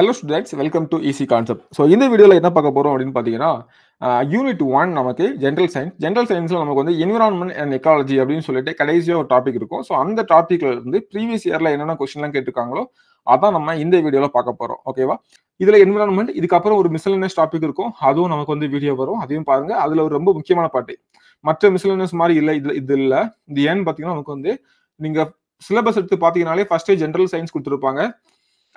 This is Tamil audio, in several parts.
Hello students welcome to easy concept so இந்த வீடியோவில் என்ன பார்க்க போகிறோம் அப்படின்னு பார்த்தீங்கன்னா யூனிட் ஒன் நமக்கு ஜென்ரல் சயின்ஸ் ஜென்ரல் சயின்ஸில் நமக்கு வந்து என்விரான்மெண்ட் அண்ட் எக்காலஜி அப்படின்னு சொல்லிட்டு கடைசியாக ஒரு டாபிக் இருக்கும் ஸோ அந்த டாப்பிக்கில் இருந்து ப்ரீவியஸ் இயரில் என்னென்ன கொஸ்டின்லாம் கேட்டிருக்காங்களோ அதான் நம்ம இந்த வீடியோவில் பார்க்க போகிறோம் ஓகேவா இதில் என்விரான்மெண்ட் இதுக்கப்புறம் ஒரு மிஸ்லினஸ் டாபிக் இருக்கும் அதுவும் நமக்கு வந்து வீடியோ வரும் அதையும் பாருங்கள் அதில் ஒரு ரொம்ப முக்கியமான பாட்டு மற்ற மிஸ்லினஸ் மாதிரி இல்லை இது இது இல்லை இது ஏன்னு பார்த்தீங்கன்னா நமக்கு வந்து நீங்கள் சிலபஸ் எடுத்து பார்த்தீங்கனாலே ஃபர்ஸ்டே ஜென்ரல் சயின்ஸ் கொடுத்துருப்பாங்க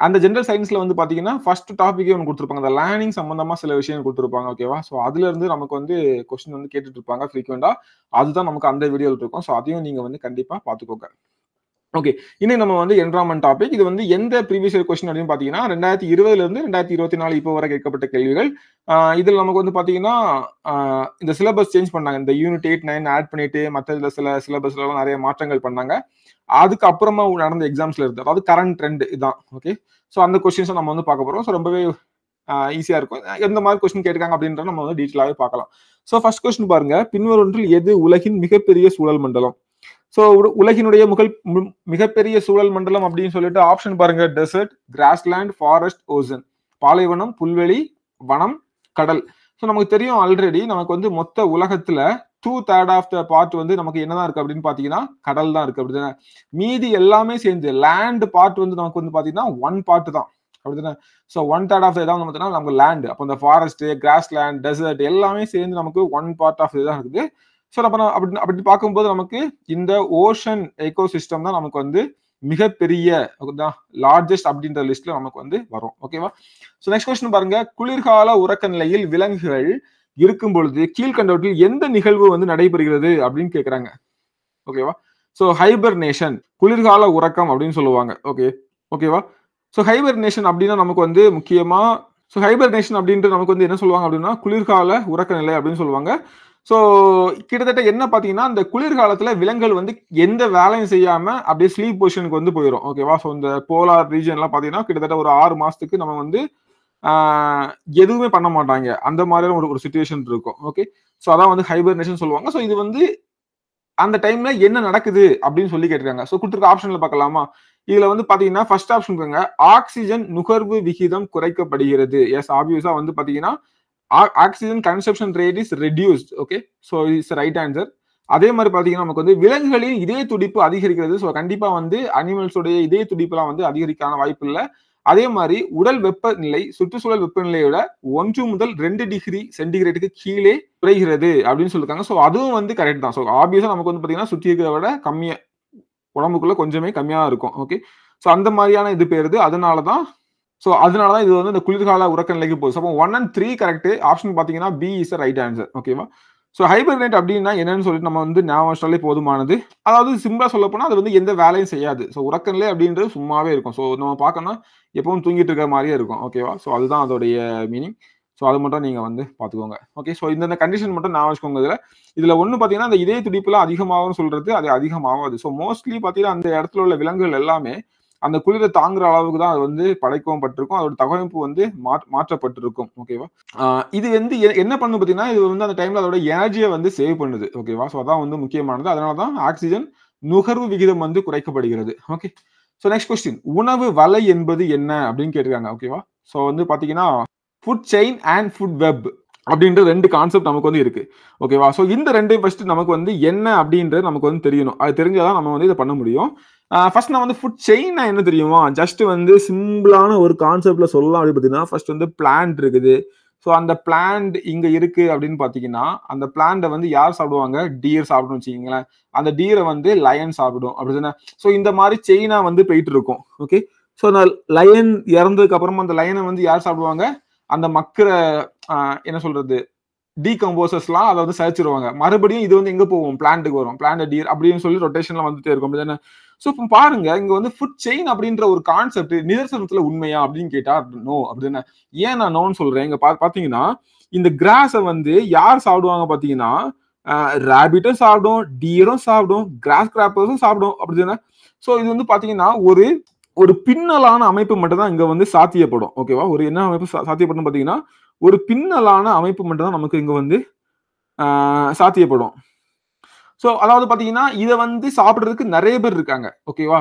அந்த ஜென்ரல் சயின்ஸ்ல வந்து பாத்தீங்கன்னா ஃபர்ஸ்ட் டாபிக்கே ஒன்று கொடுத்துருப்பாங்க அந்த லேர்னிங் சம்பந்தமா சில விஷயம் கொடுத்துருப்பாங்க ஓகேவா ஸோ அதுல இருந்து நமக்கு வந்து கொஸ்டின் வந்து கேட்டுட்டு இருப்பாங்க ஃப்ரீக்வெண்டா அதுதான் நமக்கு அந்த வீடியோவில் இருக்கும் ஸோ அதையும் நீங்க வந்து கண்டிப்பா பாத்துக்கோங்க ஓகே இன்னும் நம்ம வந்து என்ரான்மெண்ட் டாபிக் இது வந்து எந்த ப்ரீவியஸ் இயர் கொஸ்டின் அப்படின்னு பார்த்தீங்கன்னா ரெண்டாயிரத்தி இருபதுல இருந்து ரெண்டாயிரத்தி இருபத்தி நாலு இப்போ வரை கேட்கப்பட்ட கேள்விகள் இதில் நமக்கு வந்து பார்த்தீங்கன்னா இந்த சிலபஸ் சேஞ்ச் பண்ணாங்க இந்த யூனிட் எயிட் நைன் ஆட் பண்ணிட்டு மற்ற இதில் சில சிலபஸ்லாம் நிறைய மாற்றங்கள் பண்ணாங்க அதுக்கு அப்புறமா நடந்த எக்ஸாம்ஸ்ல இருந்து அதாவது கரண்ட் ட்ரெண்ட் இதான் ஓகே ஸோ அந்த கொஸ்டின்ஸை நம்ம வந்து பார்க்க போகிறோம் ஸோ ரொம்பவே ஈஸியாக இருக்கும் எந்த மாதிரி கொஸ்டின் கேட்டுக்காங்க அப்படின்றத நம்ம வந்து டீட்டெயிலாகவே பார்க்கலாம் ஸோ ஃபர்ஸ்ட் கொஸ்டின் பாருங்க பின்வரொன்றில் எது உலகின் மிகப்பெரிய சூழல் மண்டலம் ஸோ உலகினுடைய முகல் மிகப்பெரிய சூழல் மண்டலம் அப்படின்னு சொல்லிட்டு ஆப்ஷன் பாருங்க டெசர்ட் கிராஸ்லேண்ட் ஃபாரஸ்ட் ஓசன் பாலைவனம் புல்வெளி வனம் கடல் ஸோ நமக்கு தெரியும் ஆல்ரெடி நமக்கு வந்து மொத்த உலகத்துல two third of the part வந்து நமக்கு என்னதான் இருக்கு அப்படின்னு பாத்தீங்கன்னா கடல் தான் இருக்கு அப்படிதானே மீதி எல்லாமே சேர்ந்து லேண்ட் பார்ட் வந்து நமக்கு வந்து பாத்தீங்கன்னா ஒன் பார்ட் தான் அப்படிதானே ஸோ ஒன் தேர்ட் ஆஃப் இதான் வந்து நமக்கு லேண்ட் அப்போ இந்த ஃபாரஸ்ட் கிராஸ் லேண்ட் டெசர்ட் எல்லாமே சேர்ந்து நமக்கு ஒன் பார்ட் ஆஃப் இதுதான் இருக்குது ஸோ நம்ம அப்படி அப்படி பார்க்கும்போது நமக்கு இந்த ஓஷன் எக்கோ சிஸ்டம் தான் நமக்கு வந்து மிகப்பெரிய லார்ஜஸ்ட் அப்படின்ற லிஸ்ட்ல நமக்கு வந்து வரும் ஓகேவா ஸோ நெக்ஸ்ட் கொஸ்டின் பாருங்க குளிர்கால உறக்க நிலையில் விலங்குகள் இருக்கும் பொழுது கீழ்கண்டவற்றில் எந்த நிகழ்வு வந்து நடைபெறுகிறது அப்படின்னு கேட்குறாங்க ஓகேவா ஸோ நேஷன் குளிர்கால உறக்கம் அப்படின்னு சொல்லுவாங்க ஓகே ஓகேவா ஸோ நேஷன் அப்படின்னா நமக்கு வந்து முக்கியமாக ஸோ நேஷன் அப்படின்ட்டு நமக்கு வந்து என்ன சொல்லுவாங்க அப்படின்னா குளிர்கால உறக்க நிலை அப்படின்னு சொல்லுவாங்க ஸோ கிட்டத்தட்ட என்ன பார்த்தீங்கன்னா இந்த குளிர்காலத்தில் விலங்குகள் வந்து எந்த வேலையும் செய்யாமல் அப்படியே ஸ்லீப் பொசிஷனுக்கு வந்து போயிடும் ஓகேவா ஸோ இந்த போலார் ரீஜன்லாம் பார்த்தீங்கன்னா கிட்டத்தட்ட ஒரு ஆறு மாதத்துக்கு நம்ம வந்து எதுவுமே பண்ண மாட்டாங்க அந்த மாதிரியான ஒரு ஒரு சுச்சுவேஷன் இருக்கும் ஓகே ஸோ அதான் வந்து ஹைபர்னேஷன் சொல்லுவாங்க ஸோ இது வந்து அந்த டைம்ல என்ன நடக்குது அப்படின்னு சொல்லி கேட்டிருக்காங்க ஸோ கொடுத்துருக்க ஆப்ஷன்ல பார்க்கலாமா இதுல வந்து பாத்தீங்கன்னா ஃபர்ஸ்ட் ஆப்ஷன் இருக்குங்க ஆக்சிஜன் நுகர்வு விகிதம் குறைக்கப்படுகிறது எஸ் ஆப்வியஸா வந்து பாத்தீங்கன்னா oxygen consumption rate is reduced okay so it's right answer அதே மாதிரி பார்த்தீங்கன்னா நமக்கு வந்து விலங்குகளின் இதய துடிப்பு அதிகரிக்கிறது ஸோ கண்டிப்பாக வந்து அனிமல்ஸோடைய இதய துடிப்புலாம் வந்து அதிகரிக்கான வாய்ப்பு இல்லை அதே மாதிரி உடல் வெப்பநிலை சுற்றுச்சூழல் வெப்பநிலையோட ஒன்று முதல் ரெண்டு டிகிரி சென்டிகிரேட்டுக்கு கீழே குறைகிறது அப்படின்னு சொல்லியிருக்காங்க ஸோ அதுவும் வந்து கரெக்ட் தான் ஸோ ஆப்வியஸாக நமக்கு வந்து பார்த்தீங்கன்னா சுற்றி இருக்கிறத விட கம்மியாக உடம்புக்குள்ள கொஞ்சமே கம்மியாக இருக்கும் ஓகே ஸோ அந்த மாதிரியான இது பேருது அதனால தான் ஸோ அதனால தான் இது வந்து இந்த குளிர்கால உறக்க நிலைக்கு போகுது so one and three correct option பார்த்தீங்கன்னா பி இஸ் ரைட் ஆன்சர் ஓகேவா ஸோ ஹைபர்னேட் அப்படின்னா என்னன்னு சொல்லிட்டு நம்ம வந்து ஞாபகம் போதுமானது அதாவது சிம்பிளாக சொல்ல போனால் அது வந்து எந்த வேலையும் செய்யாது ஸோ உறக்கநிலை அப்படின்றது சும்மாவே இருக்கும் ஸோ நம்ம பார்க்கணும் எப்பவும் தூங்கிட்டு இருக்கிற மாதிரியே இருக்கும் ஓகேவா ஸோ அதுதான் அதோடைய மீனிங் ஸோ அது மட்டும் நீங்கள் வந்து பார்த்துக்கோங்க ஓகே ஸோ இந்த கண்டிஷன் மட்டும் நான் வச்சுக்கோங்க இதில் இதில் ஒன்று பார்த்தீங்கன்னா அந்த இதய துடிப்புலாம் அதிகமாகும் சொல்கிறது அது அதிகமாகாது ஸோ மோஸ்ட்லி பார்த்தீங்கன்னா அந்த இடத்துல உள்ள விலங்குகள் எல்லாமே அந்த குளிரை தாங்குற அளவுக்கு தான் அது வந்து படைக்கவும் பட்டிருக்கும் அதோட தகவமைப்பு வந்து மாற்றப்பட்டிருக்கும் ஓகேவா இது வந்து என்ன பண்ணும் பார்த்தீங்கன்னா இது வந்து அந்த டைம்ல அதோட எனர்ஜியை வந்து சேவ் பண்ணுது ஓகேவா ஸோ அதான் வந்து முக்கியமானது அதனால தான் ஆக்சிஜன் நுகர்வு விகிதம் வந்து குறைக்கப்படுகிறது ஓகே ஸோ நெக்ஸ்ட் கொஸ்டின் உணவு வலை என்பது என்ன அப்படின்னு கேட்டிருக்காங்க ஓகேவா ஸோ வந்து பார்த்தீங்கன்னா food chain and food web அப்படின்ற ரெண்டு கான்செப்ட் நமக்கு வந்து இருக்கு ஓகேவா ஸோ இந்த ரெண்டு ஃபர்ஸ்ட் நமக்கு வந்து என்ன அப்படின்றது நமக்கு வந்து தெரியணும் அது தெரிஞ்சாதான் நம்ம வந்து இதை பண்ண முடியும் ஃபர்ஸ்ட் நான் வந்து ஃபுட் செயின்னா என்ன தெரியுமா ஜஸ்ட் வந்து சிம்பிளான ஒரு கான்செப்ட்ல சொல்லலாம் அப்படின்னு பார்த்தீங்கன்னா ஃபர்ஸ்ட் வந்து பிளான்ட் இருக்குது ஸோ அந்த பிளான்ட் இங்கே இருக்குது அப்படின்னு பார்த்தீங்கன்னா அந்த பிளான்டை வந்து யார் சாப்பிடுவாங்க டீர் சாப்பிடும் வச்சுக்கிங்களேன் அந்த டீரை வந்து லயன் சாப்பிடும் அப்படிதானே ஸோ இந்த மாதிரி செயினா வந்து போயிட்டு இருக்கும் ஓகே ஸோ அந்த லயன் இறந்ததுக்கு அப்புறமா அந்த லயனை வந்து யார் சாப்பிடுவாங்க அந்த மக்கிற என்ன சொல்றது கம்போசஸ்லாம் அதை வந்து சதைச்சிருவாங்க மறுபடியும் இது வந்து எங்கே போவோம் பிளான்ட்டுக்கு வரும் பிளான்ட் டீர் அப்படின்னு சொல்லி ரொட்டேஷன்லாம் வந்துட்டே இருக்கும் அப்படி தானே ஸோ இப்போ பாருங்க இங்க வந்து ஃபுட் செயின் அப்படின்ற ஒரு கான்செப்ட் நிதர்சனத்துல உண்மையா அப்படின்னு கேட்டா நோ அப்படின்னு ஏன் நான் நோன்னு சொல்றேன் இங்க பாத்தீங்கன்னா இந்த கிராஸை வந்து யார் சாப்பிடுவாங்க பாத்தீங்கன்னா ரேபிட்டும் சாப்பிடும் டீரும் சாப்பிடும் கிராஸ் கிராப்பர்ஸும் சாப்பிடும் அப்படிதானே ஸோ இது வந்து பாத்தீங்கன்னா ஒரு ஒரு பின்னலான அமைப்பு மட்டும் தான் இங்க வந்து சாத்தியப்படும் ஓகேவா ஒரு என்ன அமைப்பு சாத்தியப்படும் பாத்தீங்கன்னா ஒரு பின்னலான அமைப்பு மட்டும் தான் நமக்கு இங்க வந்து சாத்தியப்படும் ஸோ அதாவது பார்த்தீங்கன்னா இதை வந்து சாப்பிட்றதுக்கு நிறைய பேர் இருக்காங்க ஓகேவா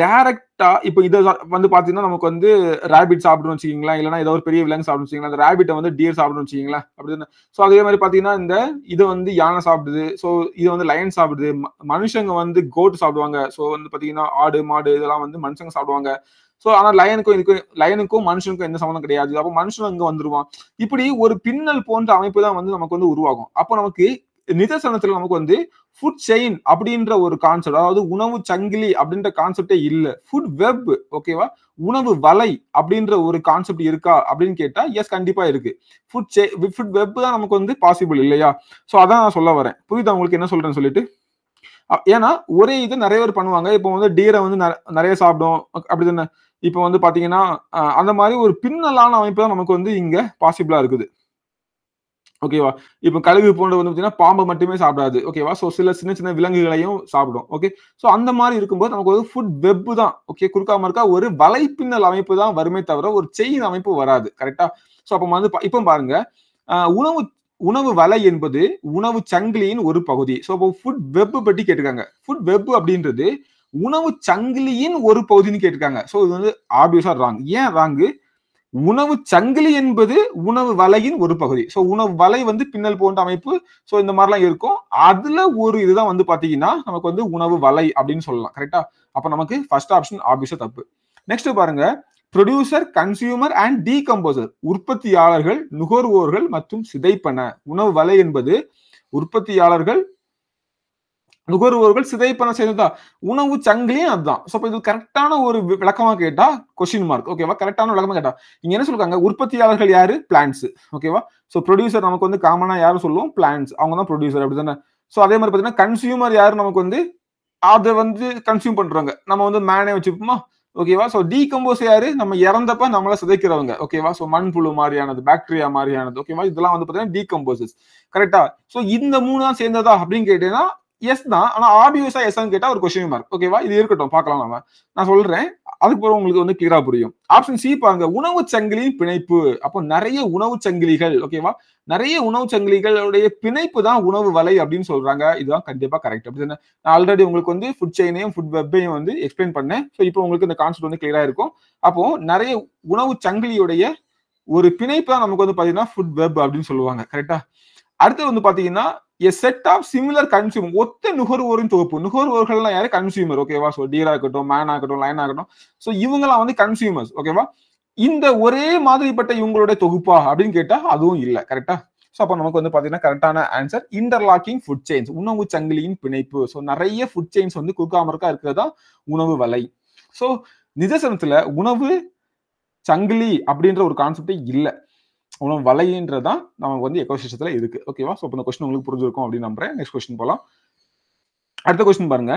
டைரக்டா இப்போ இதை வந்து பார்த்தீங்கன்னா நமக்கு வந்து ரேபிட் சாப்பிடணும் வச்சுக்கீங்களா இல்லைனா ஏதோ ஒரு பெரிய விலங்கு சாப்பிடணும் வச்சுக்கீங்களா அந்த ரேபிட்டை வந்து டியர் சாப்பிடணும் வச்சுக்கீங்களா அப்படின்னு ஸோ அதே மாதிரி பார்த்தீங்கன்னா இந்த இதை வந்து யானை சாப்பிடுது ஸோ இதை வந்து லயன் சாப்பிடுது மனுஷங்க வந்து கோட் சாப்பிடுவாங்க ஸோ வந்து பார்த்தீங்கன்னா ஆடு மாடு இதெல்லாம் வந்து மனுஷங்க சாப்பிடுவாங்க ஸோ ஆனால் லயனுக்கும் இதுக்கும் லயனுக்கும் மனுஷனுக்கும் எந்த சம்மந்தம் கிடையாது அப்போ மனுஷன் அங்கே வந்துருவான் இப்படி ஒரு பின்னல் போன்ற அமைப்பு தான் வந்து நமக்கு வந்து உருவாகும் அப்போ நமக்கு நிதர்சனத்துல நமக்கு வந்து ஃபுட் செயின் அப்படின்ற ஒரு கான்செப்ட் அதாவது உணவு சங்கிலி அப்படின்ற கான்செப்டே இல்லை ஃபுட் வெப் ஓகேவா உணவு வலை அப்படின்ற ஒரு கான்செப்ட் இருக்கா அப்படின்னு கேட்டா எஸ் கண்டிப்பா இருக்கு ஃபுட் செ ஃபுட் வெப் தான் நமக்கு வந்து பாசிபிள் இல்லையா ஸோ அதான் நான் சொல்ல வரேன் புரியுதா உங்களுக்கு என்ன சொல்றேன்னு சொல்லிட்டு ஏன்னா ஒரே இது நிறைய பேர் பண்ணுவாங்க இப்போ வந்து டீரை வந்து நிறைய சாப்பிடும் அப்படி தானே இப்போ வந்து பாத்தீங்கன்னா அந்த மாதிரி ஒரு பின்னலான அமைப்பு தான் நமக்கு வந்து இங்க பாசிபிளா இருக்குது ஓகேவா இப்போ கழுகு போன்ற வந்து பார்த்தீங்கன்னா பாம்பை மட்டுமே சாப்பிடாது ஓகேவா ஸோ சில சின்ன சின்ன விலங்குகளையும் சாப்பிடும் ஓகே ஸோ அந்த மாதிரி இருக்கும்போது நமக்கு வந்து ஃபுட் வெப்பு தான் ஓகே குறுக்காம இருக்கா ஒரு வலைப்பின்னல் அமைப்பு தான் வருமே தவிர ஒரு செயின் அமைப்பு வராது கரெக்டா ஸோ அப்போ வந்து இப்போ பாருங்க உணவு உணவு வலை என்பது உணவு சங்கிலியின் ஒரு பகுதி ஸோ இப்போ ஃபுட் வெப்பு பற்றி கேட்டிருக்காங்க ஃபுட் வெப்பு அப்படின்றது உணவு சங்கிலியின் ஒரு பகுதின்னு கேட்டிருக்காங்க ஸோ இது வந்து ஆப்வியஸா ராங் ஏன் ராங்கு உணவு சங்கிலி என்பது உணவு வலையின் ஒரு பகுதி ஸோ உணவு வலை வந்து பின்னல் போன்ற அமைப்பு ஸோ இந்த மாதிரிலாம் இருக்கும் அதுல ஒரு இதுதான் வந்து பாத்தீங்கன்னா நமக்கு வந்து உணவு வலை அப்படின்னு சொல்லலாம் கரெக்டா அப்ப நமக்கு ஃபர்ஸ்ட் ஆப்ஷன் ஆபியஸா தப்பு நெக்ஸ்ட் பாருங்க ப்ரொடியூசர் கன்சியூமர் அண்ட் டீகம்போசர் உற்பத்தியாளர்கள் நுகர்வோர்கள் மற்றும் சிதைப்பன உணவு வலை என்பது உற்பத்தியாளர்கள் நுகர்வோர்கள் சிதைப்பன சேர்ந்ததா உணவு சங்கிலியும் அதுதான் ஸோ இது கரெக்டான ஒரு விளக்கமா கேட்டா கொஸ்டின் மார்க் ஓகேவா கரெக்டான விளக்கமா கேட்டா இங்க என்ன சொல்றாங்க உற்பத்தியாளர்கள் யாரு பிளான்ஸ் ஓகேவா ஸோ ப்ரொடியூசர் நமக்கு வந்து காமனா யாரும் சொல்லுவோம் பிளான்ஸ் அவங்க தான் ப்ரொடியூசர் அப்படி தானே ஸோ அதே மாதிரி பார்த்தீங்கன்னா கன்சியூமர் யாரு நமக்கு வந்து அதை வந்து கன்சியூம் பண்றாங்க நம்ம வந்து மேனே வச்சுப்போமா ஓகேவா ஸோ டீகம்போஸ் யாரு நம்ம இறந்தப்ப நம்மள சிதைக்கிறவங்க ஓகேவா ஸோ மண்புழு மாதிரியானது பாக்டீரியா மாதிரியானது ஓகேவா இதெல்லாம் வந்து பார்த்தீங்கன்னா டீகம்போசஸ் கரெக்டா ஸோ இந்த மூணு தான் சேர்ந்ததா அப்படின்னு கேட்டீங்கன்னா எஸ் தான் ஆனா ஆபியஸா எஸ் கேட்டா ஒரு கொஸ்டின் மார்க் ஓகேவா இது இருக்கட்டும் பாக்கலாம் நம்ம நான் சொல்றேன் அதுக்கப்புறம் உங்களுக்கு வந்து கிளியரா புரியும் ஆப்ஷன் சி பாருங்க உணவு சங்கிலியின் பிணைப்பு அப்போ நிறைய உணவு சங்கிலிகள் ஓகேவா நிறைய உணவு சங்கிலிகளுடைய பிணைப்பு தான் உணவு வலை அப்படின்னு சொல்றாங்க இதுதான் கண்டிப்பா கரெக்ட் அப்படி நான் ஆல்ரெடி உங்களுக்கு வந்து ஃபுட் செயினையும் ஃபுட் வெப்பையும் வந்து எக்ஸ்பிளைன் பண்ணேன் ஸோ இப்போ உங்களுக்கு இந்த கான்செப்ட் வந்து கிளியரா இருக்கும் அப்போ நிறைய உணவு சங்கிலியுடைய ஒரு பிணைப்பு தான் நமக்கு வந்து பாத்தீங்கன்னா ஃபுட் வெப் அப்படின்னு சொல்லுவாங்க கரெக்டா அடுத்து வந்து பாத்தீங்கன்னா a set of similar consumer ஒத்த நுகர்வோரின் தொகுப்பு நுகர்வோர்கள்லாம் யாரு கன்சியூமர் ஓகேவா ஸோ டீரா இருக்கட்டும் மேன் ஆகட்டும் லைன் ஆகட்டும் ஸோ இவங்கலாம் வந்து கன்சியூமர்ஸ் ஓகேவா இந்த ஒரே மாதிரிப்பட்ட இவங்களுடைய தொகுப்பா அப்படின்னு கேட்டா அதுவும் இல்லை கரெக்டா ஸோ அப்போ நமக்கு வந்து பார்த்தீங்கன்னா கரெக்டான ஆன்சர் இன்டர்லாக்கிங் ஃபுட் செயின்ஸ் உணவு சங்கிலியின் பிணைப்பு ஸோ நிறைய ஃபுட் செயின்ஸ் வந்து குறுக்காமருக்கா இருக்கிறதா உணவு வலை ஸோ நிதர்சனத்தில் உணவு சங்கிலி அப்படின்ற ஒரு கான்செப்டே இல்லை உணவு வலைன்றதான் நமக்கு வந்து சிஸ்டத்தில் இருக்கு ஓகேவா ஸோ இப்போ இந்த கொஸ்டின் உங்களுக்கு புரிஞ்சிருக்கும் அப்படின்னு நம்புறேன் நெக்ஸ்ட் கொஸ்டின் போகலாம் அடுத்த கொஸ்டின் பாருங்க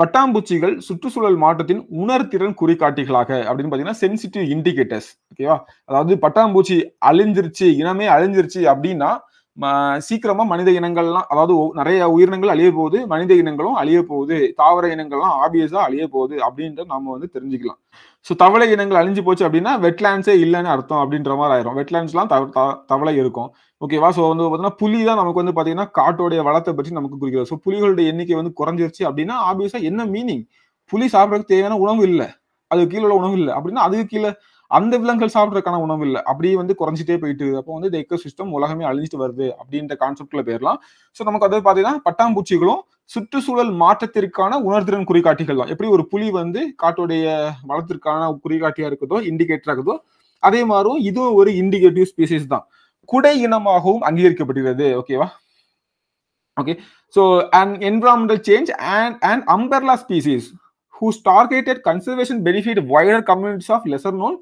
பட்டாம்பூச்சிகள் சுற்றுச்சூழல் மாற்றத்தின் உணர்திறன் குறிகாட்டிகளாக அப்படின்னு பார்த்தீங்கன்னா சென்சிட்டிவ் இண்டிகேட்டர்ஸ் ஓகேவா அதாவது பட்டாம்பூச்சி அழிஞ்சிருச்சு இனமே அழிஞ்சிருச்சு அப்படின்னா சீக்கிரமா மனித இனங்கள்லாம் அதாவது நிறைய உயிரினங்கள் அழிய போகுது மனித இனங்களும் அழிய போகுது தாவர இனங்கள்லாம் ஆபியஸா அழிய போகுது அப்படின்றத நம்ம வந்து தெரிஞ்சுக்கலாம் ஸோ தவளை இனங்கள் அழிஞ்சு போச்சு அப்படின்னா வெட்லேண்ட்ஸே இல்லைன்னு அர்த்தம் அப்படின்ற மாதிரி ஆயிரும் வெட்லேண்ட்ஸ்லாம் தவளை இருக்கும் ஓகேவா ஸோ வந்து பார்த்தீங்கன்னா புலி தான் நமக்கு வந்து பார்த்தீங்கன்னா காட்டோடைய வளத்தை பற்றி நமக்கு குறிக்கிறது ஸோ புலிகளுடைய எண்ணிக்கை வந்து குறைஞ்சிருச்சு அப்படின்னா ஆப்வியஸாக என்ன மீனிங் புலி சாப்பிட்றதுக்கு தேவையான உணவு இல்லை அதுக்கு கீழே உள்ள உணவு இல்லை அப்படின்னா அதுக்கு கீழே அந்த விலங்குகள் சாப்பிட்றதுக்கான உணவு இல்லை அப்படியே வந்து குறைஞ்சிட்டே போயிட்டு அப்போ வந்து எக்கோ சிஸ்டம் உலகமே அழிஞ்சிட்டு வருது அப்படின்ற கான்செப்ட்ல போயிடலாம் ஸோ நமக்கு அதாவது பார்த்தீங்கன்னா பட்டாம்பூச்சிகளும் சுற்றுச்சூழல் மாற்றத்திற்கான உணர்திறன் குறிகாட்டிகள் தான் எப்படி ஒரு புலி வந்து காட்டுடைய வளத்திற்கான குறிகாட்டியா இருக்குதோ இண்டிகேட்டரா இருக்குதோ அதே மாதிரி இதுவும் ஒரு இண்டிகேட்டிவ் ஸ்பீசிஸ் தான் குடை இனமாகவும் அங்கீகரிக்கப்படுகிறது ஓகேவா okay so and environmental change and and umbrella species whose targeted conservation benefit wider communities of lesser known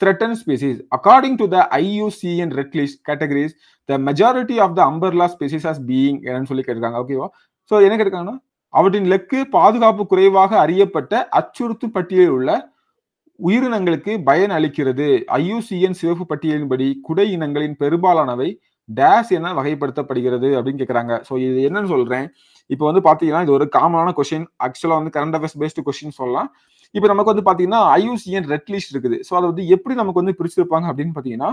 threatened species. According to the IUCN red list categories, the majority of the umbrella species as being என்னன்னு சொல்லி கேட்டிருக்காங்க ஓகேவா ஸோ என்ன கேட்டிருக்காங்கன்னா அவற்றின் லெக்கு பாதுகாப்பு குறைவாக அறியப்பட்ட அச்சுறுத்து பட்டியலில் உள்ள உயிரினங்களுக்கு பயன் அளிக்கிறது ஐயூசிஎன் சிவப்பு பட்டியலின்படி குடை இனங்களின் பெரும்பாலானவை டேஸ் என வகைப்படுத்தப்படுகிறது அப்படின்னு கேட்குறாங்க ஸோ இது என்னன்னு சொல்றேன் இப்போ வந்து பாத்தீங்கன்னா இது ஒரு காமனான கொஸ்டின் ஆக்சுவலா வந்து கரண்ட் அஃபேர்ஸ் பேஸ்டு கொஸ்டின் சொல்லலாம் இப்போ நமக்கு வந்து பாத்தீங்கன்னா ஐயூசிஎன் ரெட் லிஸ்ட் இருக்குது ஸோ அதை வந்து எப்படி நமக்கு வந்து பிரிச்சிருப்பாங்க அப்படின்னு பாத்தீங்கன்னா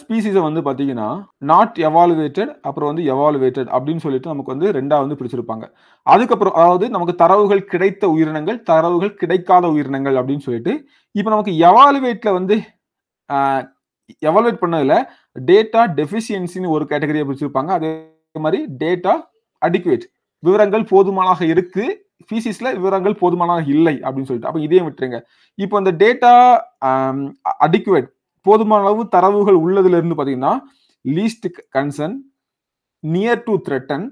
ஸ்பீசிஸை வந்து பாத்தீங்கன்னா நாட் எவாலுவேட்டட் அப்புறம் வந்து எவாலுவேட்டட் அப்படின்னு சொல்லிட்டு நமக்கு வந்து ரெண்டா வந்து பிரிச்சிருப்பாங்க அதுக்கப்புறம் அதாவது நமக்கு தரவுகள் கிடைத்த உயிரினங்கள் தரவுகள் கிடைக்காத உயிரினங்கள் அப்படின்னு சொல்லிட்டு இப்போ நமக்கு எவாலுவேட்ல வந்து எவாலுவேட் பண்ணதுல டேட்டா டெஃபிஷியன்சின்னு ஒரு கேட்டகரியை பிரிச்சிருப்பாங்க அதே மாதிரி டேட்டா அடிக்குவேட் விவரங்கள் போதுமானாக இருக்கு ஃபீசிஸ்ல விவரங்கள் போதுமானாக இல்லை அப்படின்னு சொல்லிட்டு அப்போ இதையும் விட்டுருங்க இப்போ அந்த டேட்டா அடிக்குவேட் um, போதுமான அளவு தரவுகள் உள்ளதுல இருந்து பார்த்தீங்கன்னா least concern near to threatened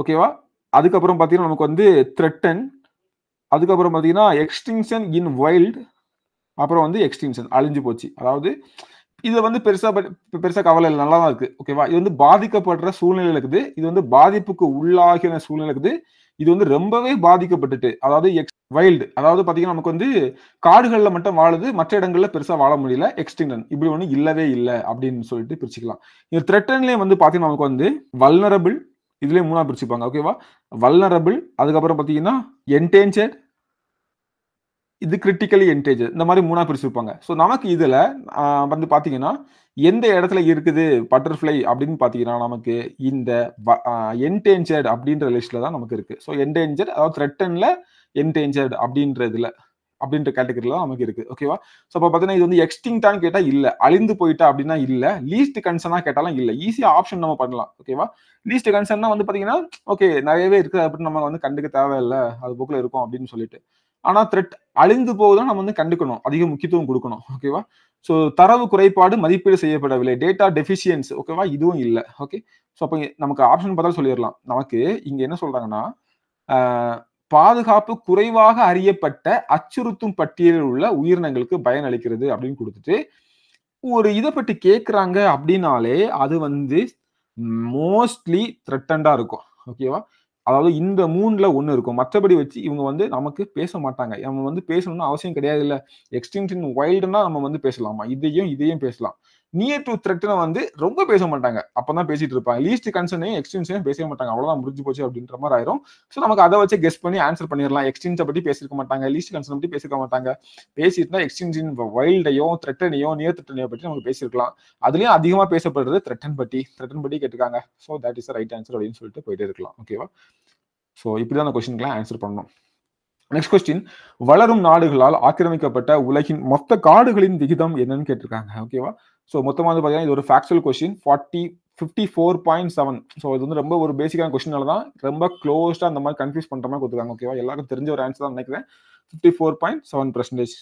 ஓகேவா அதுக்கப்புறம் பார்த்தீங்கன்னா நமக்கு வந்து த்ரெட்டன் அதுக்கப்புறம் பார்த்தீங்கன்னா எக்ஸ்டிங்ஷன் இன் வைல்டு அப்புறம் வந்து எக்ஸ்டிங்ஷன் அழிஞ்சு போச்சு அதாவது இது வந்து பெருசா பெருசா கவலை இல்லை நல்லா தான் இருக்கு ஓகேவா இது வந்து பாதிக்கப்படுற சூழ்நிலை இருக்குது இது வந்து பாதிப்புக்கு உள்ளாகின சூழ்நிலை இருக்குது இது வந்து ரொம்பவே பாதிக்கப்பட்டுட்டு அதாவது எக்ஸ் வைல்டு அதாவது பாத்தீங்கன்னா நமக்கு வந்து காடுகள்ல மட்டும் வாழுது மற்ற இடங்கள்ல பெருசா வாழ முடியல எக்ஸ்டிங்டன் இப்படி ஒண்ணு இல்லவே இல்லை அப்படின்னு சொல்லிட்டு பிரிச்சுக்கலாம் இந்த த்ரெட்டன்லயே வந்து பாத்தீங்கன்னா நமக்கு வந்து வல்னரபிள் இதுலயே மூணா பிரிச்சுப்பாங்க ஓகேவா வல்னரபிள் அதுக்கப்புறம் பாத்தீங்கன்னா என்டேஞ்சர்ட் இது கிரிட்டிக்கலி என்டேஜ் இந்த மாதிரி மூணா பிரிச்சிருப்பாங்க ஸோ நமக்கு இதில் வந்து பார்த்தீங்கன்னா எந்த இடத்துல இருக்குது பட்டர்ஃப்ளை அப்படின்னு பார்த்தீங்கன்னா நமக்கு இந்த என்டேஞ்சர்ட் அப்படின்ற லிஸ்ட்டில் தான் நமக்கு இருக்குது ஸோ என்டேஞ்சர்ட் அதாவது த்ரெட்டனில் என்டேஞ்சர்ட் அப்படின்ற இதில் அப்படின்ற கேட்டகரியில் நமக்கு இருக்குது ஓகேவா ஸோ இப்போ பார்த்தீங்கன்னா இது வந்து எக்ஸ்டிங்டான்னு கேட்டால் இல்லை அழிந்து போயிட்டா அப்படின்னா இல்லை லீஸ்ட் கன்சர்னாக கேட்டாலும் இல்லை ஈஸியாக ஆப்ஷன் நம்ம பண்ணலாம் ஓகேவா லீஸ்ட் கன்சர்னா வந்து பார்த்தீங்கன்னா ஓகே நிறையவே இருக்குது அப்படின்னு நம்ம வந்து கண்டுக்க தேவையில்லை அது புக்கில் இருக்கும் அப்படின்னு சொல்லிட்டு ஆனா த்ரெட் அழிந்து போகுதான் நம்ம வந்து கண்டுக்கணும் அதிக முக்கியத்துவம் கொடுக்கணும் ஓகேவா ஸோ தரவு குறைபாடு மதிப்பீடு செய்யப்படவில்லை டேட்டா டெஃபிஷியன்ஸ் ஓகேவா இதுவும் இல்லை ஓகே ஸோ அப்போ நமக்கு ஆப்ஷன் பார்த்தாலும் சொல்லிடலாம் நமக்கு இங்கே என்ன சொல்றாங்கன்னா பாதுகாப்பு குறைவாக அறியப்பட்ட அச்சுறுத்தும் பட்டியலில் உள்ள உயிரினங்களுக்கு பயன் அளிக்கிறது அப்படின்னு கொடுத்துட்டு ஒரு இதை பற்றி கேட்குறாங்க அப்படின்னாலே அது வந்து மோஸ்ட்லி த்ரெட்டண்டா இருக்கும் ஓகேவா அதாவது இந்த மூணுல ஒன்று இருக்கும் மற்றபடி வச்சு இவங்க வந்து நமக்கு பேச மாட்டாங்க நம்ம வந்து பேசணும்னு அவசியம் கிடையாது இல்லை எக்ஸ்டென்ஷன் வைல்டுனா நம்ம வந்து பேசலாமா இதையும் இதையும் பேசலாம் நியர் டு த்ரெட்னு வந்து ரொம்ப பேச மாட்டாங்க அப்பதான் பேசிட்டு இருப்பாங்க லீஸ்ட் கன்சர்னையும் எக்ஸ்டென்ஷனையும் பேச மாட்டாங்க அவ்வளவுதான் முடிஞ்சு போச்சு அப்படின்ற மாதிரி ஆயிரும் ஸோ நமக்கு அதை வச்சு கெஸ்ட் பண்ணி ஆன்சர் பண்ணிடலாம் எக்ஸ்டென்ஸ் பத்தி பேசிருக்க மாட்டாங்க லீஸ்ட் கன்சர்ன் பத்தி பேசிருக்க மாட்டாங்க பேசிட்டுனா எக்ஸ்டென்ஷன் வைல்டையோ த்ரெட்டனையோ நியர் த்ரெட்டனையோ பற்றி நமக்கு பேசியிருக்கலாம் அதுலயும் அதிகமா பேசப்படுறது த்ரெட்டன் பத்தி த்ரெட்டன் பத்தி கேட்டுக்காங்க so that is right answer அப்படின்னு சொல்லிட்டு போயிட்டே இருக்கலாம் ஓகேவா ஸோ இப்படி தான் அந்த கொஸ்டின்க்குலாம் ஆன்சர் பண்ணணும் நெக்ஸ்ட் கொஸ்டின் வளரும் நாடுகளால் ஆக்கிரமிக்கப்பட்ட உலகின் மொத்த காடுகளின் விகிதம் என்னன்னு கேட்டிருக்காங்க ஓகேவா ஸோ மொத்தமாக வந்து பார்த்தீங்கன்னா இது ஒரு factual question forty fifty four point seven so இது வந்து ரொம்ப ஒரு பேசிக்கான கொஸ்டினால தான் ரொம்ப க்ளோஸ்டாக அந்த மாதிரி கன்ஃபியூஸ் பண்ணுற மாதிரி கொடுத்துருக்காங்க ஓகேவா எல்லாருக்கும் தெரிஞ்ச ஒரு ஆன்சர் தான் நினைக்கிறேன் fifty four point seven percentage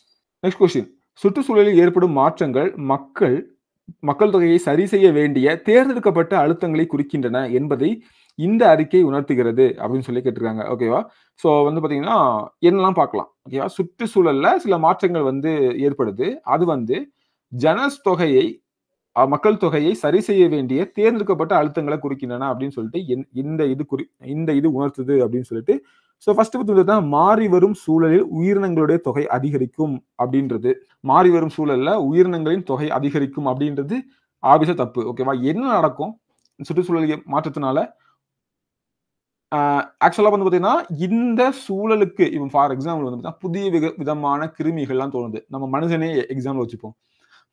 next question சுற்றுச்சூழலில் ஏற்படும் மாற்றங்கள் மக்கள் மக்கள் தொகையை சரி செய்ய வேண்டிய தேர்ந்தெடுக்கப்பட்ட அழுத்தங்களை குறிக்கின்றன என்பதை இந்த அறிக்கை உணர்த்துகிறது அப்படின்னு சொல்லி கேட்டிருக்காங்க ஓகேவா ஸோ வந்து பார்த்தீங்கன்னா என்னெல்லாம் பார்க்கலாம் ஓகேவா சுற்றுச்சூழலில் சில மாற்றங்கள் வந்து ஏற்படுது அது வந்து ஜனத்தொகையை மக்கள் தொகையை சரி செய்ய வேண்டிய தேர்ந்தெடுக்கப்பட்ட அழுத்தங்களை குறிக்கின்றன அப்படின்னு சொல்லிட்டு இந்த இது குறி இந்த இது உணர்த்துது அப்படின்னு சொல்லிட்டு ஸோ ஃபர்ஸ்ட் பத்தி தான் மாறி வரும் சூழலில் உயிரினங்களுடைய தொகை அதிகரிக்கும் அப்படின்றது மாறி வரும் சூழலில் உயிரினங்களின் தொகை அதிகரிக்கும் அப்படின்றது ஆபிச தப்பு ஓகேவா என்ன நடக்கும் சுற்றுச்சூழல் மாற்றத்தினால ஆக்சுவலாக வந்து பார்த்தீங்கன்னா இந்த சூழலுக்கு இப்போ ஃபார் எக்ஸாம்பிள் வந்து பார்த்தீங்கன்னா புதிய வித விதமான கிருமிகள்லாம் தோணுது நம்ம மனுஷனே எக்ஸாம்பிள் வச்சுப்போம்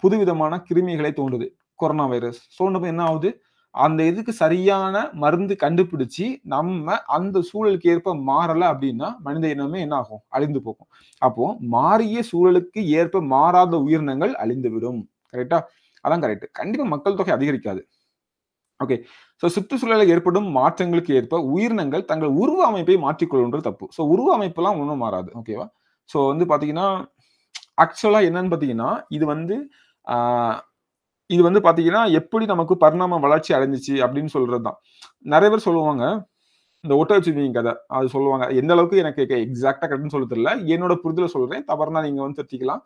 புது விதமான கிருமிகளே தோன்றுது கொரோனா வைரஸ் தோன்றப்போ என்ன ஆகுது அந்த இதுக்கு சரியான மருந்து கண்டுபிடிச்சு நம்ம அந்த சூழலுக்கு ஏற்ப மாறலை அப்படின்னா மனித இனமே என்ன ஆகும் அழிந்து போகும் அப்போ மாறிய சூழலுக்கு ஏற்ப மாறாத உயிரினங்கள் அழிந்து விடும் கரெக்டா அதான் கரெக்ட் கண்டிப்பா மக்கள் தொகை அதிகரிக்காது ஓகே ஸோ சுற்றுச்சூழலில் ஏற்படும் மாற்றங்களுக்கு ஏற்ப உயிரினங்கள் தங்கள் உருவ அமைப்பை மாற்றிக்கொள்ளுன்றது தப்பு ஸோ உருவ அமைப்பெல்லாம் ஒன்றும் மாறாது ஓகேவா ஸோ வந்து பார்த்தீங்கன்னா ஆக்சுவலாக என்னன்னு பார்த்தீங்கன்னா இது வந்து இது வந்து பார்த்தீங்கன்னா எப்படி நமக்கு பரிணாம வளர்ச்சி அடைஞ்சிச்சு அப்படின்னு சொல்றது தான் நிறைய பேர் சொல்லுவாங்க இந்த ஒட்டச்சுவிங்க கதை அது சொல்லுவாங்க எந்த அளவுக்கு எனக்கு எக்ஸாக்டா கரெக்ட்னு சொல்ல தெரியல என்னோட புரிதல சொல்றேன் தவறுனா நீங்க வந்து திருத்திக்கலாம்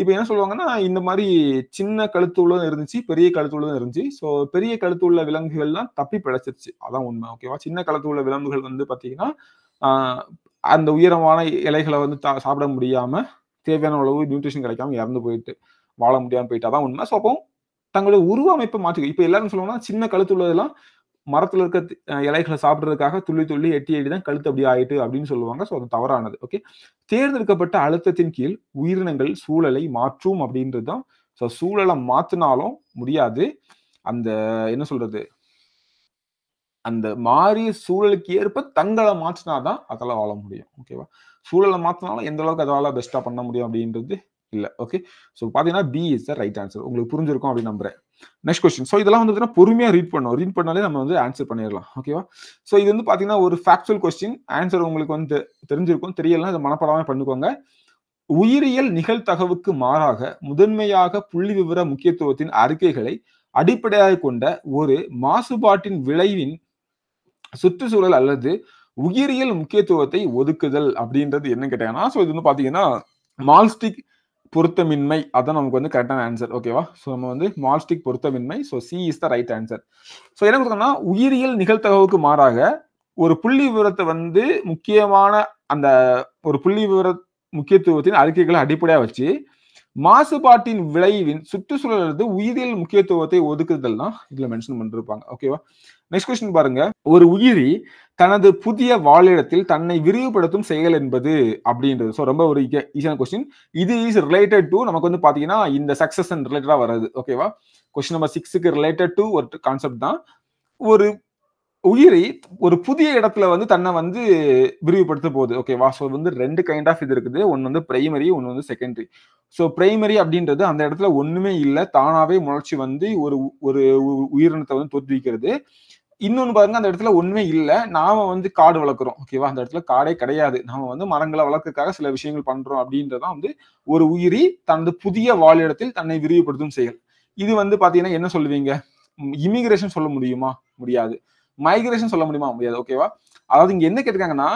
இப்போ என்ன சொல்லுவாங்கன்னா இந்த மாதிரி சின்ன கழுத்து உள்ளதும் இருந்துச்சு பெரிய கழுத்து உள்ளதும் இருந்துச்சு ஸோ பெரிய கழுத்து உள்ள விலங்குகள்லாம் தப்பி பிழைச்சிருச்சு அதான் உண்மை ஓகேவா சின்ன கழுத்து உள்ள விலங்குகள் வந்து பார்த்தீங்கன்னா அந்த உயரமான இலைகளை வந்து சாப்பிட முடியாம தேவையான அளவு நியூட்ரிஷன் கிடைக்காம இறந்து போயிட்டு வாழ முடியாமல் போயிட்டு அதான் உண்மை ஸோ அப்போ தங்களுடைய உருவ அமைப்பை மாற்றிக்க இப்போ எல்லாரும் சொல்லுவாங்கன்னா சின்ன கழுத்து உள்ளதெல்லாம் மரத்தில் இருக்க இலைகளை சாப்பிட்றதுக்காக துள்ளி துள்ளி எட்டி எட்டி தான் கழுத்து அப்படி ஆயிட்டு அப்படின்னு சொல்லுவாங்க ஸோ அது தவறானது ஓகே தேர்ந்தெடுக்கப்பட்ட அழுத்தத்தின் கீழ் உயிரினங்கள் சூழலை மாற்றும் அப்படின்றது தான் ஸோ சூழலை மாற்றினாலும் முடியாது அந்த என்ன சொல்றது அந்த மாறிய சூழலுக்கு ஏற்ப தங்களை மாற்றினாதான் அதெல்லாம் வாழ முடியும் ஓகேவா சூழலை மாற்றினாலும் எந்த அளவுக்கு அதால் பெஸ்ட்டாக பண்ண முடியும் அப்படின்றது இல்லை ஓகே ஸோ பார்த்தீங்கன்னா B is the right answer உங்களுக்கு புரிஞ்சிருக்கும் அப்படின்னு நம்புறேன் நெக்ஸ்ட் கொஸ்டின் ஸோ இதெல்லாம் வந்து பொறுமையாக ரீட் பண்ணணும் ரீட் பண்ணாலே நம்ம வந்து ஆன்சர் பண்ணிடலாம் ஓகேவா ஸோ இது வந்து பார்த்தீங்கன்னா ஒரு ஃபேக்சுவல் கொஸ்டின் ஆன்சர் உங்களுக்கு வந்து தெரிஞ்சிருக்கும் தெரியலன்னா இதை மனப்படாமல் பண்ணிக்கோங்க உயிரியல் நிகழ்தகவுக்கு மாறாக முதன்மையாக புள்ளி விவர முக்கியத்துவத்தின் அறிக்கைகளை அடிப்படையாக கொண்ட ஒரு மாசுபாட்டின் விளைவின் சுற்றுச்சூழல் அல்லது உயிரியல் முக்கியத்துவத்தை ஒதுக்குதல் அப்படின்றது என்ன கேட்டாங்கன்னா ஸோ இது வந்து பார்த்தீங்கன்னா மால்ஸ்டிக் பொருத்தமின்மை அதான் நமக்கு வந்து கரெக்டான ஆன்சர் ஓகேவா ஸோ நம்ம வந்து மால்ஸ்டிக் பொருத்தமின்மை so C is the right answer so என்ன கொடுத்தோம்னா உயிரியல் நிகழ்த்தகவுக்கு மாறாக ஒரு புள்ளி விவரத்தை வந்து முக்கியமான அந்த ஒரு புள்ளி விவர முக்கியத்துவத்தின் அறிக்கைகளை அடிப்படையாக வச்சு மாசுபாட்டின் விளைவின் சுற்றுச்சூழல் உயிரியல் முக்கியத்துவத்தை ஒதுக்குதல் தான் இதில் மென்ஷன் பண்ணிருப்பாங்க ஓகேவா நெக்ஸ்ட் கொஸ்டின் பாருங்க ஒரு உயிரி தனது புதிய வாழிடத்தில் தன்னை விரிவுபடுத்தும் செயல் என்பது அப்படின்றது ஸோ ரொம்ப ஒரு ஈஸியான கொஸ்டின் இது இஸ் ரிலேட்டட் டு நமக்கு வந்து பார்த்தீங்கன்னா இந்த சக்சஸ் அண்ட் ரிலேட்டடாக வராது ஓகேவா கொஸ்டின் நம்பர் சிக்ஸுக்கு ரிலேட்டட் டு ஒரு கான்செப்ட் தான் ஒரு உயிரி ஒரு புதிய இடத்துல வந்து தன்னை வந்து விரிவுபடுத்த போகுது ஓகேவா ஸோ வந்து ரெண்டு கைண்ட் ஆஃப் இது இருக்குது ஒன்று வந்து பிரைமரி ஒன்று வந்து செகண்டரி ஸோ பிரைமரி அப்படின்றது அந்த இடத்துல ஒன்றுமே இல்லை தானாகவே முளைச்சி வந்து ஒரு ஒரு உயிரினத்தை வந்து தோற்றுவிக்கிறது இன்னொன்று பாருங்க அந்த இடத்துல ஒண்ணுமே இல்லை நாம வந்து காடு வளர்க்குறோம் ஓகேவா அந்த இடத்துல காடே கிடையாது நாம வந்து மரங்களை வளர்க்கறதுக்காக சில விஷயங்கள் பண்றோம் அப்படின்றதான் வந்து ஒரு உயிரி தனது புதிய வாழிடத்தில் தன்னை விரிவுபடுத்தும் செயல் இது வந்து பாத்தீங்கன்னா என்ன சொல்லுவீங்க இமிகிரேஷன் சொல்ல முடியுமா முடியாது மைக்ரேஷன் சொல்ல முடியுமா முடியாது ஓகேவா அதாவது இங்க என்ன கேட்டிருக்காங்கன்னா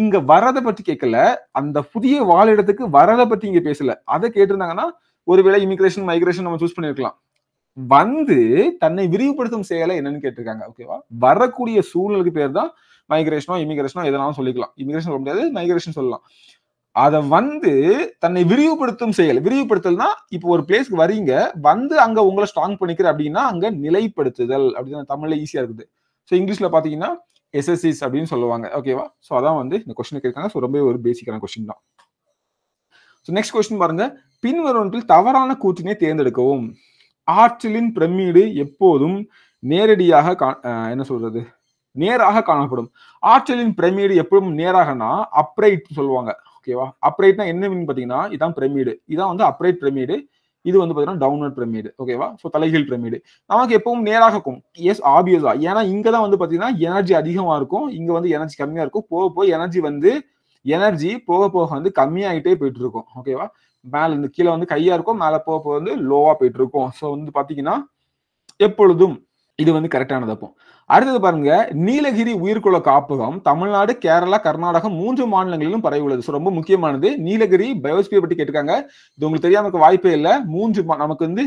இங்க வர்றதை பற்றி கேட்கல அந்த புதிய வாழிடத்துக்கு வர்றதை பத்தி இங்க பேசல அதை கேட்டிருந்தாங்கன்னா ஒருவேளை இமிகிரேஷன் மைக்ரேஷன் நம்ம சூஸ் பண்ணிருக்கலாம் வந்து தன்னை விரிவுபடுத்தும் செயலை என்னன்னு கேட்டிருக்காங்க ஓகேவா வரக்கூடிய சூழலுக்கு பேர் தான் மைக்ரேஷனோ இமிகிரேஷனோ எதனாலும் சொல்லிக்கலாம் இமிகிரேஷன் சொல்ல முடியாது மைக்ரேஷன் சொல்லலாம் அதை வந்து தன்னை விரிவுபடுத்தும் செயல் விரிவுபடுத்தல்னா இப்போ ஒரு பிளேஸ்க்கு வரீங்க வந்து அங்க உங்களை ஸ்ட்ராங் பண்ணிக்கிற அப்படின்னா அங்க நிலைப்படுத்துதல் அப்படின்னு தமிழ்ல ஈஸியா இருக்குது ஸோ இங்கிலீஷ்ல பாத்தீங்கன்னா எஸ்எஸ்சிஸ் அப்படின்னு சொல்லுவாங்க ஓகேவா ஸோ அதான் வந்து இந்த கொஸ்டின் கேட்காங்க ஸோ ரொம்ப ஒரு பேசிக்கான கொஸ்டின் தான் ஸோ நெக்ஸ்ட் கொஸ்டின் பாருங்க பின்வருவன்பில் தவறான கூற்றினை தேர்ந்தெடுக்கவும் ஆற்றலின் பிரமிடு எப்போதும் நேரடியாக என்ன சொல்றது நேராக காணப்படும் ஆற்றலின் பிரமிடு எப்பவும் நேராகனா அப்ரைட் சொல்லுவாங்க ஓகேவா அப்ரைட்னா என்ன மீன் பார்த்தீங்கன்னா இதான் பிரமிடு இதான் வந்து அப்ரைட் பிரமிடு இது வந்து பார்த்தீங்கன்னா டவுன்வர்ட் பிரமிடு ஓகேவா ஸோ தலைகீழ் பிரமிடு நமக்கு எப்பவும் நேராக இருக்கும் எஸ் ஆபியஸா ஏன்னா இங்கே தான் வந்து பார்த்தீங்கன்னா எனர்ஜி அதிகமாக இருக்கும் இங்கே வந்து எனர்ஜி கம்மியாக இருக்கும் போக போக எனர்ஜி வந்து எனர்ஜி போக போக வந்து கம்மியாகிட்டே போயிட்டு இருக்கும் ஓகேவா மேல இந்த கீழே வந்து கையா இருக்கும் மேல போக போக வந்து லோவா போயிட்டு இருக்கும் ஸோ வந்து பாத்தீங்கன்னா எப்பொழுதும் இது வந்து கரெக்டானது தப்பும் அடுத்தது பாருங்க நீலகிரி உயிர்குள காப்பகம் தமிழ்நாடு கேரளா கர்நாடகம் மூன்று மாநிலங்களிலும் பரவி உள்ளது ஸோ ரொம்ப முக்கியமானது நீலகிரி பயோஸ்பியை பற்றி கேட்டிருக்காங்க இது உங்களுக்கு தெரியாமக்கு வாய்ப்பே இல்லை மூன்று நமக்கு வந்து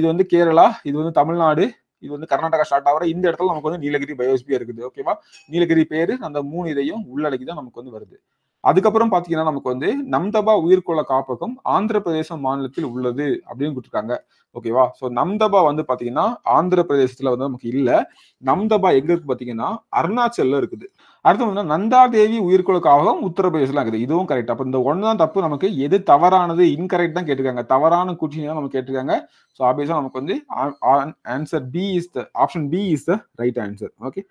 இது வந்து கேரளா இது வந்து தமிழ்நாடு இது வந்து கர்நாடகா ஸ்டார்ட் ஆகிற இந்த இடத்துல நமக்கு வந்து நீலகிரி பயோஸ்பியா இருக்குது ஓகேவா நீலகிரி பேரு அந்த மூணு இதையும் உள்ளடக்கி தான் நமக்கு வந்து வருது அதுக்கப்புறம் பாத்தீங்கன்னா நமக்கு வந்து நம்தபா உயிர்கோள காப்பகம் ஆந்திர பிரதேச மாநிலத்தில் உள்ளது அப்படின்னு கொடுத்துருக்காங்க ஓகேவா ஸோ நம்தபா வந்து பாத்தீங்கன்னா ஆந்திர பிரதேசத்துல வந்து நமக்கு இல்ல நம்தபா எங்க இருக்கு பாத்தீங்கன்னா அருணாச்சல்ல இருக்குது அடுத்து வந்து நந்தா தேவி உயிர்கோள காவகம் உத்தரப்பிரதேசம் இருக்குது இதுவும் கரெக்ட் அப்ப இந்த ஒன்று தான் தப்பு நமக்கு எது தவறானது இன்கரெக்ட் தான் கேட்டிருக்காங்க தவறான குச்சி தான் நம்ம கேட்டிருக்காங்க ஸோ ஆப்வியஸா நமக்கு வந்து answer B is the option B is the right answer okay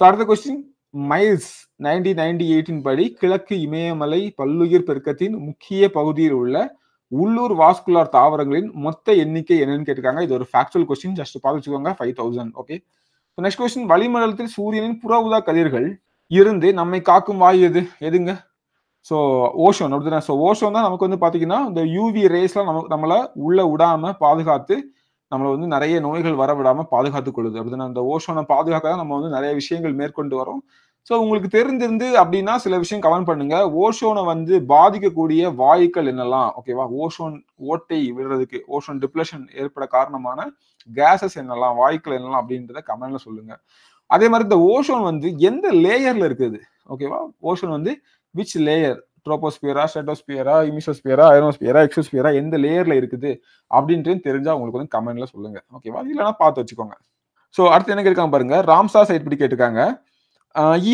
so அடுத்த கொஸ்டின் மைல்ஸ் நைன்டீன் நைன்டி எயிட்டின் படி கிழக்கு இமயமலை பல்லுயிர் பெருக்கத்தின் முக்கிய பகுதியில் உள்ள உள்ளூர் வாஸ்குலார் தாவரங்களின் மொத்த எண்ணிக்கை என்னன்னு கேட்டிருக்காங்க இது ஒரு ஃபேக்சுவல் கொஸ்டின் ஜஸ்ட் பார்த்து வச்சுக்கோங்க five thousand okay next question வளிமண்டலத்தில் சூரியனின் புற உதா கதிர்கள் இருந்து நம்மை காக்கும் வாயு எது எதுங்க ஸோ ஓஷோன் அப்படிதானே ஸோ ஓஷோன் தான் நமக்கு வந்து பார்த்தீங்கன்னா இந்த யூவி ரேஸ்லாம் நமக்கு நம்மளை உள்ளே விடாமல் பாதுகாத்து நம்மளை வந்து நிறைய நோய்கள் வர விடாமல் பாதுகாத்துக் கொள்ளுது அப்படின்னா அந்த ஓஷோனை பாதுகாக்க தான் நம்ம வந்து நிறைய விஷயங்கள் மேற்கொண்டு வரோம் ஸோ உங்களுக்கு தெரிஞ்சிருந்து அப்படின்னா சில விஷயம் கவன் பண்ணுங்க ஓஷோனை வந்து பாதிக்கக்கூடிய வாயுக்கள் என்னெல்லாம் ஓகேவா ஓஷோன் ஓட்டை விடுறதுக்கு ஓஷோன் டிப்ளஷன் ஏற்பட காரணமான கேசஸ் என்னெல்லாம் வாயுக்கள் என்னெல்லாம் அப்படின்றத கமெண்ட்ல சொல்லுங்க அதே மாதிரி இந்த ஓஷோன் வந்து எந்த லேயர்ல இருக்குது ஓகேவா ஓஷோன் வந்து விச் லேயர் ட்ரோபோஸ்பியரா ஸ்டேட்டோஸ்பியரா இமிசோஸ்பியரா ஐரோஸ்பியரா எக்ஸோஸ்பியரா எந்த லேயர்ல இருக்குது அப்படின்றது தெரிஞ்சா உங்களுக்கு வந்து கமெண்ட்ல சொல்லுங்க ஓகேவா இல்லைன்னா பார்த்து வச்சுக்கோங்க ஸோ அடுத்து என்ன கேட்காம பாருங்க ராம்சா சைட் பிடி கேட்டுக்காங்க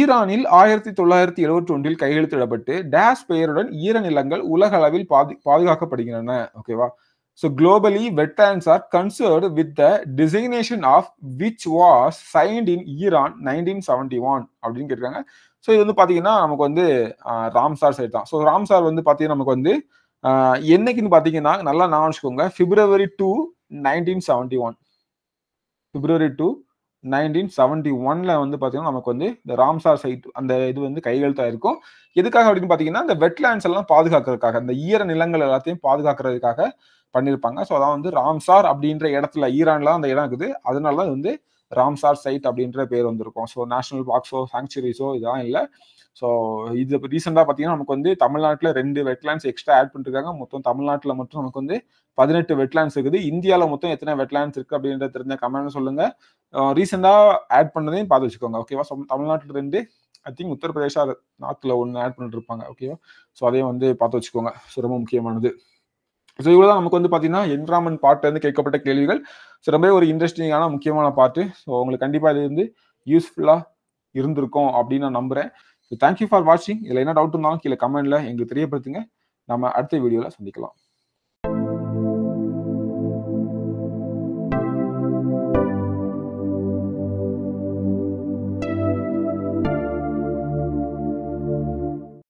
ஈரானில் ஆயிரத்தி தொள்ளாயிரத்தி எழுபத்தி ஒன்றில் கையெழுத்திடப்பட்டு டேஷ் பெயருடன் ஈரான் நிலங்கள் உலக அளவில் பாது பாதுகாக்கப்படுகின்றன ஓகேவா so globally wetlands are concerned with the designation of which was signed in Iran nineteen seventy one அப்படின்னு கேட்டிருக்காங்க ஸோ இது வந்து பார்த்தீங்கன்னா நமக்கு வந்து ராம்சார் சைட் தான் ஸோ ராம்சார் வந்து பார்த்தீங்கன்னா நமக்கு வந்து என்னைக்குன்னு பார்த்தீங்கன்னா நல்லா நான் வச்சுக்கோங்க February two nineteen seventy one February two nineteen seventy ஒன்ல வந்து பார்த்தீங்கன்னா நமக்கு வந்து இந்த ராம்சார் சைட் அந்த இது வந்து கையெழுத்தாயிருக்கும் எதுக்காக அப்படின்னு பார்த்தீங்கன்னா இந்த வெட்லேண்ட்ஸ் எல்லாம் பாதுகாக்கிறதுக்காக அந்த ஈர நிலங்கள் எல்லாத்தையும் பாதுகாக்கிறதுக்காக பண்ணியிருப்பாங்க ஸோ அதான் வந்து ராம்சார் அப்படின்ற இடத்துல ஈரான்ல அந்த இடம் இருக்குது அதனால தான் வந்து ராம்சார் சைட் அப்படின்ற பேர் வந்திருக்கும் ஸோ நேஷனல் பார்க்ஸோ சாங்சுரிஸோ இதெல்லாம் இல்லை ஸோ இது ரீசெண்டாக பார்த்தீங்கன்னா நமக்கு வந்து தமிழ்நாட்டில் ரெண்டு வெட்லேண்ட்ஸ் எக்ஸ்ட்ரா ஆட் பண்ணிருக்காங்க மொத்தம் தமிழ்நாட்டில் மட்டும் நமக்கு வந்து பதினெட்டு வெட்லேண்ட்ஸ் இருக்குது இந்தியாவில் மொத்தம் எத்தனை வெட்லேண்ட்ஸ் இருக்குது அப்படின்றத தெரிஞ்ச கமெண்ட் சொல்லுங்க ரீசெண்டாக ஆட் பண்ணதையும் பார்த்து வச்சுக்கோங்க ஓகேவா தமிழ்நாட்டில் ரெண்டு ஐ திங்க் உத்தரப்பிரதேஷா நார்த்தில் ஒன்று ஆட் பண்ணிட்டு இருப்பாங்க ஓகேவா ஸோ அதையும் வந்து பார்த்து வச்சுக்கோங்க ஸோ ரொம்ப முக்கியமானது ஸோ இவ்வளோ தான் நமக்கு வந்து பார்த்தீங்கன்னா பாட்டு வந்து கேட்கப்பட்ட கேள்விகள் ஸோ ரொம்பவே ஒரு இன்ட்ரெஸ்டிங்கான முக்கியமான பாட்டு ஸோ உங்களுக்கு கண்டிப்பாக இது வந்து யூஸ்ஃபுல்லாக இருந்திருக்கும் அப்படின்னு நான் நம்புகிறேன் ஸோ தேங்க்யூ ஃபார் வாட்சிங் இதில் என்ன டவுட் இருந்தாலும் கீழே கமெண்ட்டில் எங்களுக்கு தெரியப்படுத்துங்க நம்ம அடுத்த வீடியோவில் சந்திக்கலாம்